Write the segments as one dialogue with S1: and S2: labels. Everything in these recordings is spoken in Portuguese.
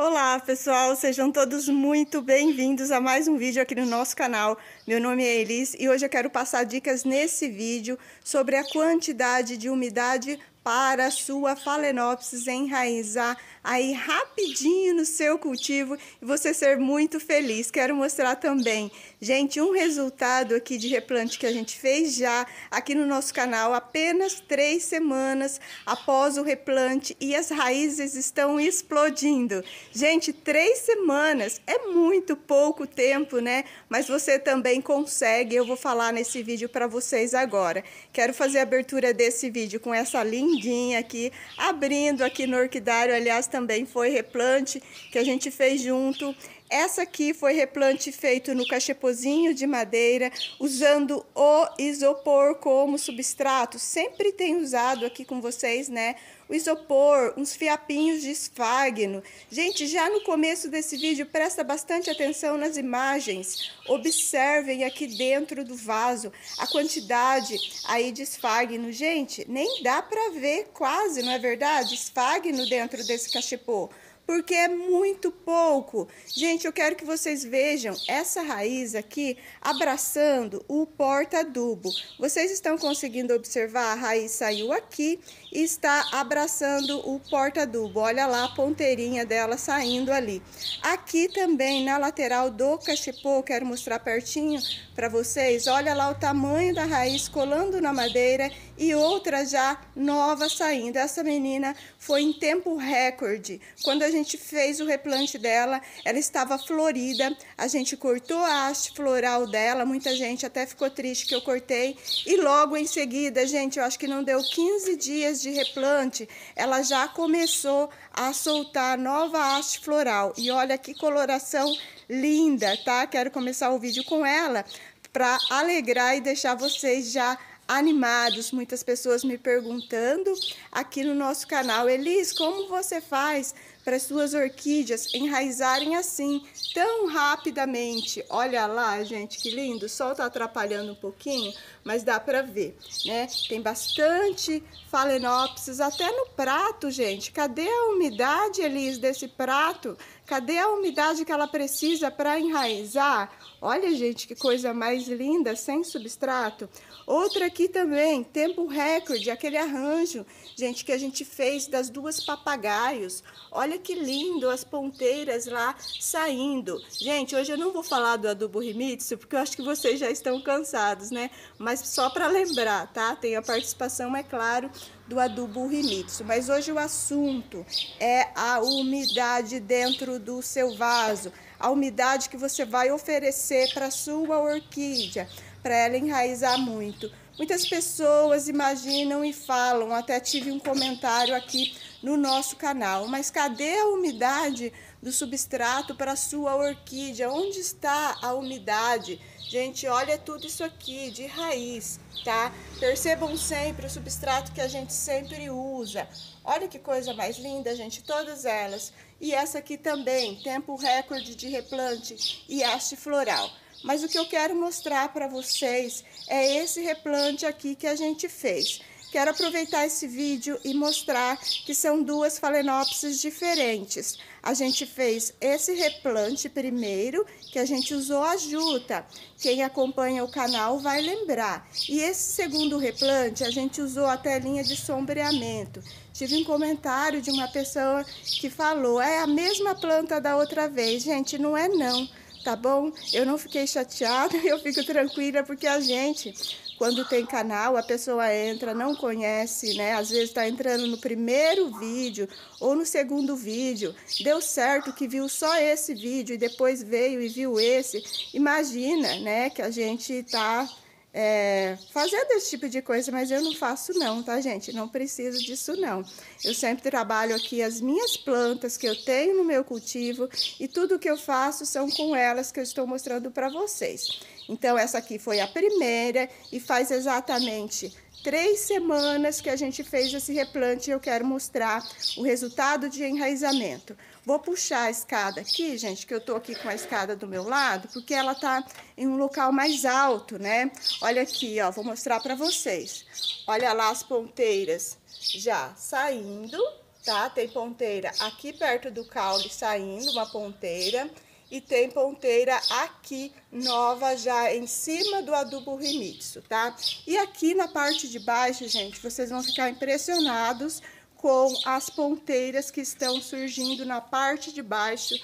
S1: Olá pessoal, sejam todos muito bem-vindos a mais um vídeo aqui no nosso canal. Meu nome é Elis e hoje eu quero passar dicas nesse vídeo sobre a quantidade de umidade para a sua Phalaenopsis enraizar aí rapidinho no seu cultivo e você ser muito feliz. Quero mostrar também, gente, um resultado aqui de replante que a gente fez já aqui no nosso canal, apenas três semanas após o replante e as raízes estão explodindo. Gente, três semanas é muito pouco tempo, né? Mas você também consegue, eu vou falar nesse vídeo para vocês agora. Quero fazer a abertura desse vídeo com essa lindinha aqui, abrindo aqui no orquidário, aliás, também foi replante que a gente fez junto. Essa aqui foi replante feito no cachepozinho de madeira, usando o isopor como substrato. Sempre tem usado aqui com vocês, né? O isopor, uns fiapinhos de esfagno. Gente, já no começo desse vídeo, presta bastante atenção nas imagens. Observem aqui dentro do vaso a quantidade aí de esfagno. Gente, nem dá para ver quase, não é verdade? Esfagno dentro desse cachepô porque é muito pouco. Gente, eu quero que vocês vejam essa raiz aqui abraçando o porta-adubo. Vocês estão conseguindo observar? A raiz saiu aqui e está abraçando o porta-adubo. Olha lá a ponteirinha dela saindo ali. Aqui também, na lateral do cachepô, quero mostrar pertinho para vocês. Olha lá o tamanho da raiz colando na madeira e outra já nova saindo. Essa menina foi em tempo recorde. Quando a gente fez o replante dela, ela estava florida. A gente cortou a haste floral dela. Muita gente até ficou triste que eu cortei. E logo em seguida, gente, eu acho que não deu 15 dias de replante, ela já começou a soltar nova haste floral. E olha que coloração linda, tá? Quero começar o vídeo com ela para alegrar e deixar vocês já animados, muitas pessoas me perguntando aqui no nosso canal, Elis, como você faz para suas orquídeas enraizarem assim tão rapidamente. Olha lá, gente, que lindo. O sol está atrapalhando um pouquinho, mas dá para ver, né? Tem bastante Phalaenopsis até no prato, gente. Cadê a umidade, Elis, desse prato? Cadê a umidade que ela precisa para enraizar? Olha, gente, que coisa mais linda, sem substrato. Outra aqui também, tempo recorde, aquele arranjo, gente, que a gente fez das duas papagaios. Olha que lindo as ponteiras lá saindo. Gente, hoje eu não vou falar do adubo rimitsu, porque eu acho que vocês já estão cansados, né? Mas só para lembrar, tá? Tem a participação, é claro, do adubo rimitsu. Mas hoje o assunto é a umidade dentro do seu vaso. A umidade que você vai oferecer para sua orquídea, para ela enraizar muito. Muitas pessoas imaginam e falam, até tive um comentário aqui no nosso canal. Mas cadê a umidade do substrato para a sua orquídea? Onde está a umidade? Gente, olha tudo isso aqui de raiz, tá? Percebam sempre o substrato que a gente sempre usa. Olha que coisa mais linda, gente, todas elas. E essa aqui também, tempo recorde de replante e haste floral. Mas o que eu quero mostrar para vocês é esse replante aqui que a gente fez. Quero aproveitar esse vídeo e mostrar que são duas falenopsis diferentes. A gente fez esse replante primeiro, que a gente usou a juta. Quem acompanha o canal vai lembrar. E esse segundo replante, a gente usou a telinha de sombreamento. Tive um comentário de uma pessoa que falou, é a mesma planta da outra vez. Gente, não é não tá bom? Eu não fiquei chateada, eu fico tranquila porque a gente quando tem canal, a pessoa entra, não conhece, né? Às vezes está entrando no primeiro vídeo ou no segundo vídeo. Deu certo que viu só esse vídeo e depois veio e viu esse. Imagina, né, que a gente está é, fazendo esse tipo de coisa, mas eu não faço não, tá, gente? Não preciso disso não. Eu sempre trabalho aqui as minhas plantas que eu tenho no meu cultivo e tudo que eu faço são com elas que eu estou mostrando para vocês. Então, essa aqui foi a primeira e faz exatamente três semanas que a gente fez esse replante eu quero mostrar o resultado de enraizamento. Vou puxar a escada aqui, gente, que eu tô aqui com a escada do meu lado, porque ela tá em um local mais alto, né? Olha aqui, ó, vou mostrar para vocês. Olha lá as ponteiras já saindo, tá? Tem ponteira aqui perto do caule saindo, uma ponteira e tem ponteira aqui nova já em cima do adubo remixo, tá? E aqui na parte de baixo, gente, vocês vão ficar impressionados com as ponteiras que estão surgindo na parte de baixo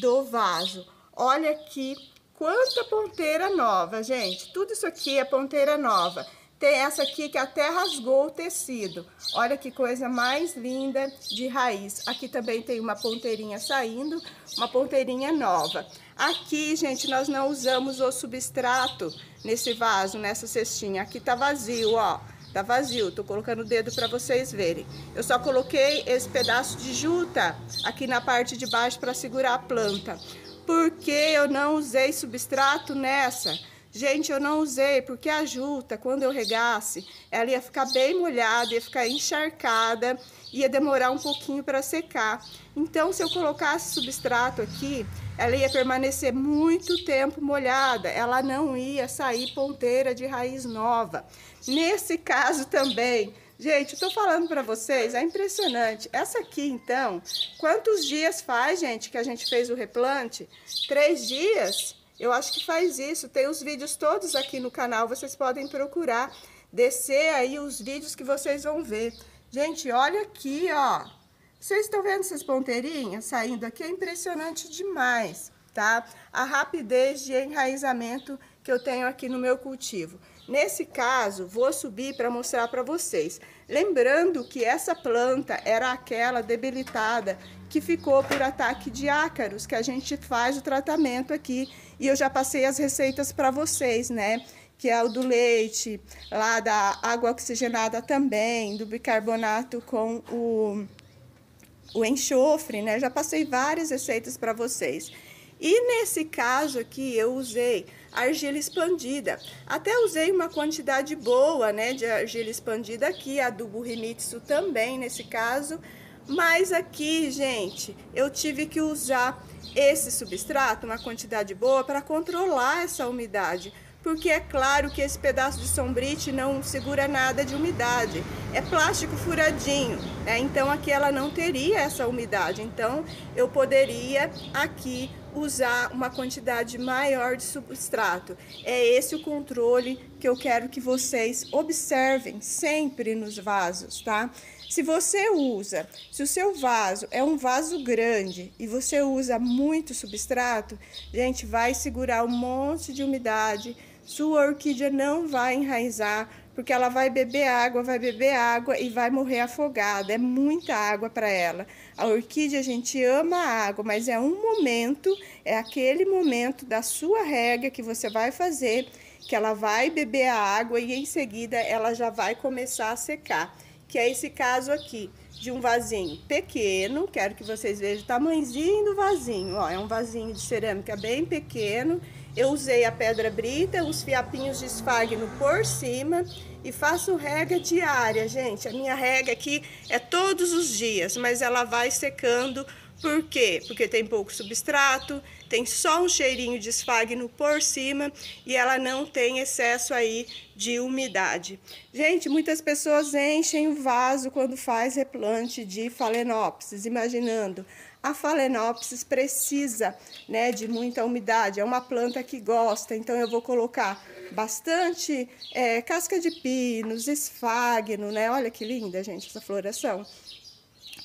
S1: do vaso. Olha aqui quanta ponteira nova, gente. Tudo isso aqui é ponteira nova. Tem essa aqui que até rasgou o tecido. Olha que coisa mais linda de raiz. Aqui também tem uma ponteirinha saindo, uma ponteirinha nova. Aqui, gente, nós não usamos o substrato nesse vaso, nessa cestinha. Aqui tá vazio, ó. Tá vazio, tô colocando o dedo para vocês verem. Eu só coloquei esse pedaço de juta aqui na parte de baixo para segurar a planta. Porque eu não usei substrato nessa? Gente, eu não usei porque a juta, quando eu regasse, ela ia ficar bem molhada, ia ficar encharcada, ia demorar um pouquinho para secar. Então, se eu colocasse substrato aqui, ela ia permanecer muito tempo molhada, ela não ia sair ponteira de raiz nova. Nesse caso também, Gente, eu tô falando para vocês, é impressionante. Essa aqui, então, quantos dias faz, gente, que a gente fez o replante? Três dias? Eu acho que faz isso. Tem os vídeos todos aqui no canal. Vocês podem procurar. Descer aí os vídeos que vocês vão ver. Gente, olha aqui, ó. Vocês estão vendo essas ponteirinhas saindo aqui? É impressionante demais, tá? A rapidez de enraizamento que eu tenho aqui no meu cultivo. Nesse caso, vou subir para mostrar para vocês. Lembrando que essa planta era aquela debilitada que ficou por ataque de ácaros, que a gente faz o tratamento aqui. E eu já passei as receitas para vocês, né? Que é o do leite, lá da água oxigenada também, do bicarbonato com o, o enxofre, né? Já passei várias receitas para vocês. E nesse caso aqui eu usei argila expandida. Até usei uma quantidade boa, né, de argila expandida aqui, adubo rimitsu também nesse caso. Mas aqui, gente, eu tive que usar esse substrato, uma quantidade boa, para controlar essa umidade. Porque é claro que esse pedaço de sombrite não segura nada de umidade. É plástico furadinho, né? Então aqui ela não teria essa umidade. Então eu poderia aqui usar uma quantidade maior de substrato. É esse o controle que eu quero que vocês observem sempre nos vasos, tá? Se você usa, se o seu vaso é um vaso grande e você usa muito substrato, gente, vai segurar um monte de umidade. Sua orquídea não vai enraizar, porque ela vai beber água, vai beber água e vai morrer afogada. É muita água para ela. A orquídea, a gente ama a água, mas é um momento, é aquele momento da sua rega que você vai fazer, que ela vai beber a água e em seguida ela já vai começar a secar que é esse caso aqui de um vasinho pequeno, quero que vocês vejam o tamanhozinho do vasinho, ó, é um vasinho de cerâmica bem pequeno, eu usei a pedra brita, os fiapinhos de esfagno por cima e faço rega diária, gente, a minha rega aqui é todos os dias, mas ela vai secando por quê? Porque tem pouco substrato, tem só um cheirinho de esfagno por cima e ela não tem excesso aí de umidade. Gente, muitas pessoas enchem o vaso quando faz replante de Phalaenopsis, imaginando a Phalaenopsis precisa né, de muita umidade, é uma planta que gosta, então eu vou colocar bastante é, casca de pinos, esfagno, né? Olha que linda, gente, essa floração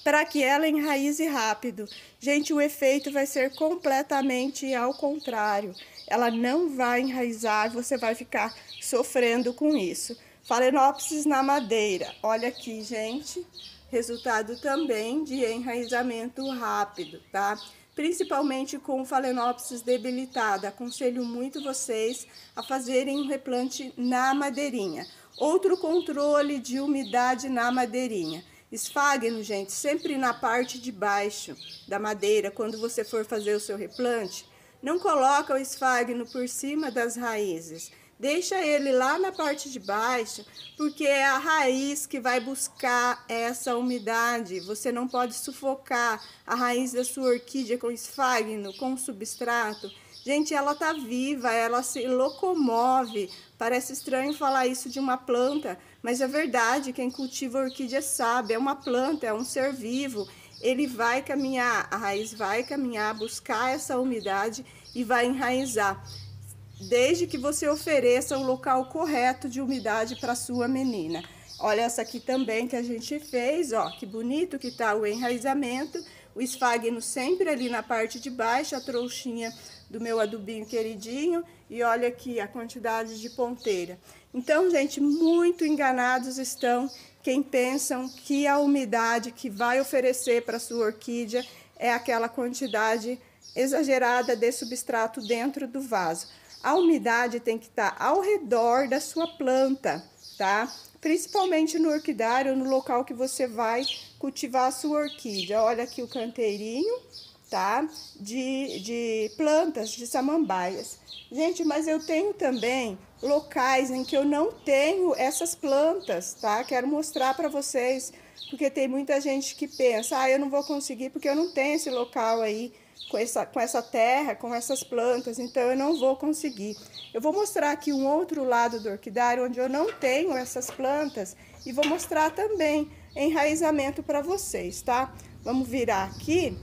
S1: para que ela enraize rápido. Gente, o efeito vai ser completamente ao contrário. Ela não vai enraizar, você vai ficar sofrendo com isso. Falenopsis na madeira. Olha aqui, gente. Resultado também de enraizamento rápido, tá? Principalmente com falenopsis debilitada. Aconselho muito vocês a fazerem um replante na madeirinha. Outro controle de umidade na madeirinha. Esfagno, gente, sempre na parte de baixo da madeira, quando você for fazer o seu replante. Não coloca o esfagno por cima das raízes. Deixa ele lá na parte de baixo, porque é a raiz que vai buscar essa umidade. Você não pode sufocar a raiz da sua orquídea com esfagno, com substrato. Gente, ela tá viva, ela se locomove. Parece estranho falar isso de uma planta, mas é verdade, quem cultiva orquídea sabe, é uma planta, é um ser vivo. Ele vai caminhar, a raiz vai caminhar, buscar essa umidade e vai enraizar desde que você ofereça o local correto de umidade para sua menina. Olha essa aqui também que a gente fez, ó, que bonito que tá o enraizamento, o esfagno sempre ali na parte de baixo, a trouxinha do meu adubinho queridinho, e olha aqui a quantidade de ponteira. Então, gente, muito enganados estão quem pensam que a umidade que vai oferecer para sua orquídea é aquela quantidade exagerada de substrato dentro do vaso. A umidade tem que estar ao redor da sua planta, tá? Principalmente no orquidário, no local que você vai cultivar a sua orquídea. Olha aqui o canteirinho, tá? De, de plantas, de samambaias. Gente, mas eu tenho também locais em que eu não tenho essas plantas, tá? Quero mostrar para vocês, porque tem muita gente que pensa, ah, eu não vou conseguir porque eu não tenho esse local aí com essa, com essa terra, com essas plantas, então eu não vou conseguir. Eu vou mostrar aqui um outro lado do orquidário onde eu não tenho essas plantas e vou mostrar também enraizamento para vocês, tá? Vamos virar aqui,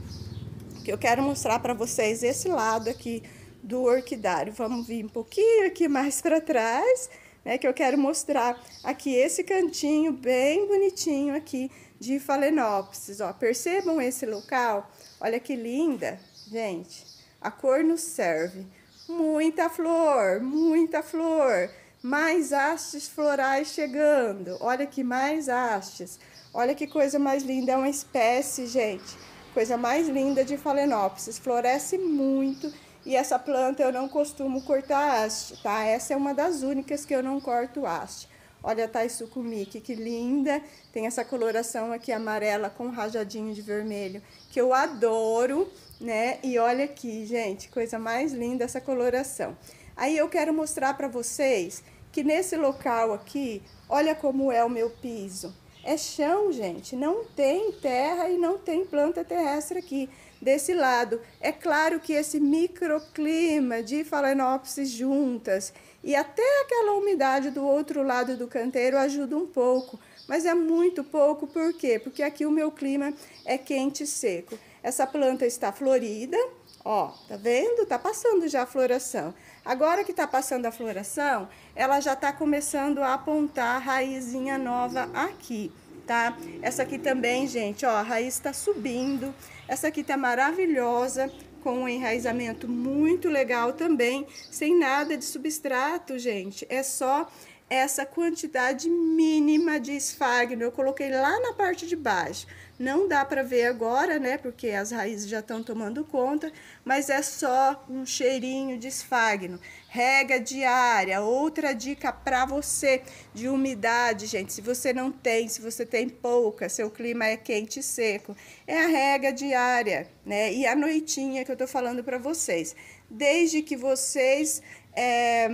S1: que eu quero mostrar para vocês esse lado aqui do orquidário. Vamos vir um pouquinho aqui mais para trás, né, que eu quero mostrar aqui esse cantinho bem bonitinho aqui de Phalaenopsis, ó. Percebam esse local? Olha que linda, Gente, a cor nos serve. Muita flor, muita flor. Mais hastes florais chegando. Olha que mais hastes. Olha que coisa mais linda. É uma espécie, gente. Coisa mais linda de Phalaenopsis. Floresce muito. E essa planta eu não costumo cortar haste, tá? Essa é uma das únicas que eu não corto haste. Olha a Thais Sucumiki, que linda. Tem essa coloração aqui amarela com rajadinho de vermelho, que eu adoro né? E olha aqui, gente, coisa mais linda essa coloração. Aí eu quero mostrar para vocês que nesse local aqui, olha como é o meu piso. É chão, gente, não tem terra e não tem planta terrestre aqui desse lado. É claro que esse microclima de Phalaenopsis juntas e até aquela umidade do outro lado do canteiro ajuda um pouco, mas é muito pouco, por quê? Porque aqui o meu clima é quente e seco. Essa planta está florida, ó, tá vendo? Tá passando já a floração. Agora que tá passando a floração, ela já tá começando a apontar a raizinha nova aqui, tá? Essa aqui também, gente, ó, a raiz está subindo. Essa aqui tá maravilhosa, com um enraizamento muito legal também, sem nada de substrato, gente. É só essa quantidade mínima de esfagno. Eu coloquei lá na parte de baixo. Não dá para ver agora, né? Porque as raízes já estão tomando conta, mas é só um cheirinho de esfagno. Rega diária. Outra dica para você de umidade, gente. Se você não tem, se você tem pouca, seu clima é quente e seco, é a rega diária, né? E a noitinha que eu tô falando para vocês. Desde que vocês é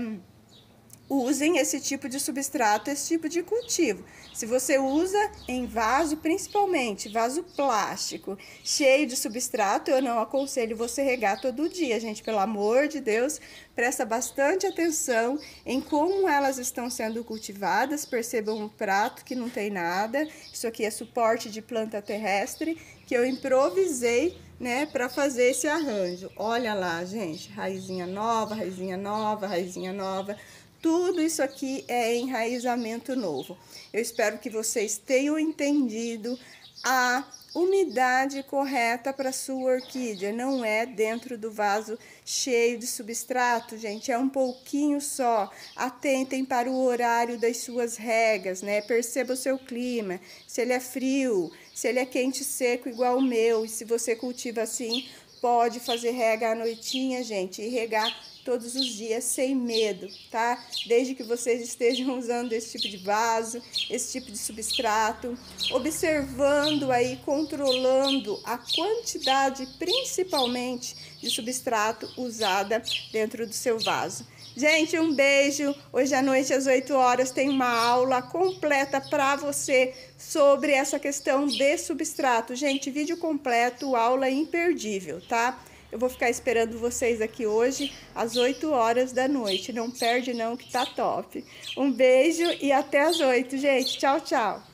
S1: usem esse tipo de substrato, esse tipo de cultivo. Se você usa em vaso, principalmente vaso plástico, cheio de substrato, eu não aconselho você regar todo dia, gente, pelo amor de Deus, presta bastante atenção em como elas estão sendo cultivadas. Percebam um prato que não tem nada. Isso aqui é suporte de planta terrestre que eu improvisei, né, para fazer esse arranjo. Olha lá, gente, raizinha nova, raizinha nova, raizinha nova. Tudo isso aqui é enraizamento novo. Eu espero que vocês tenham entendido a umidade correta para sua orquídea. Não é dentro do vaso cheio de substrato, gente. É um pouquinho só. Atentem para o horário das suas regas, né? Perceba o seu clima. Se ele é frio, se ele é quente seco igual o meu. E se você cultiva assim, pode fazer rega à noitinha, gente, e regar todos os dias sem medo, tá? Desde que vocês estejam usando esse tipo de vaso, esse tipo de substrato, observando aí, controlando a quantidade principalmente de substrato usada dentro do seu vaso. Gente, um beijo. Hoje à noite às 8 horas tem uma aula completa para você sobre essa questão de substrato. Gente, vídeo completo, aula imperdível, tá? Eu vou ficar esperando vocês aqui hoje às 8 horas da noite. Não perde não que tá top. Um beijo e até às 8, gente. Tchau, tchau.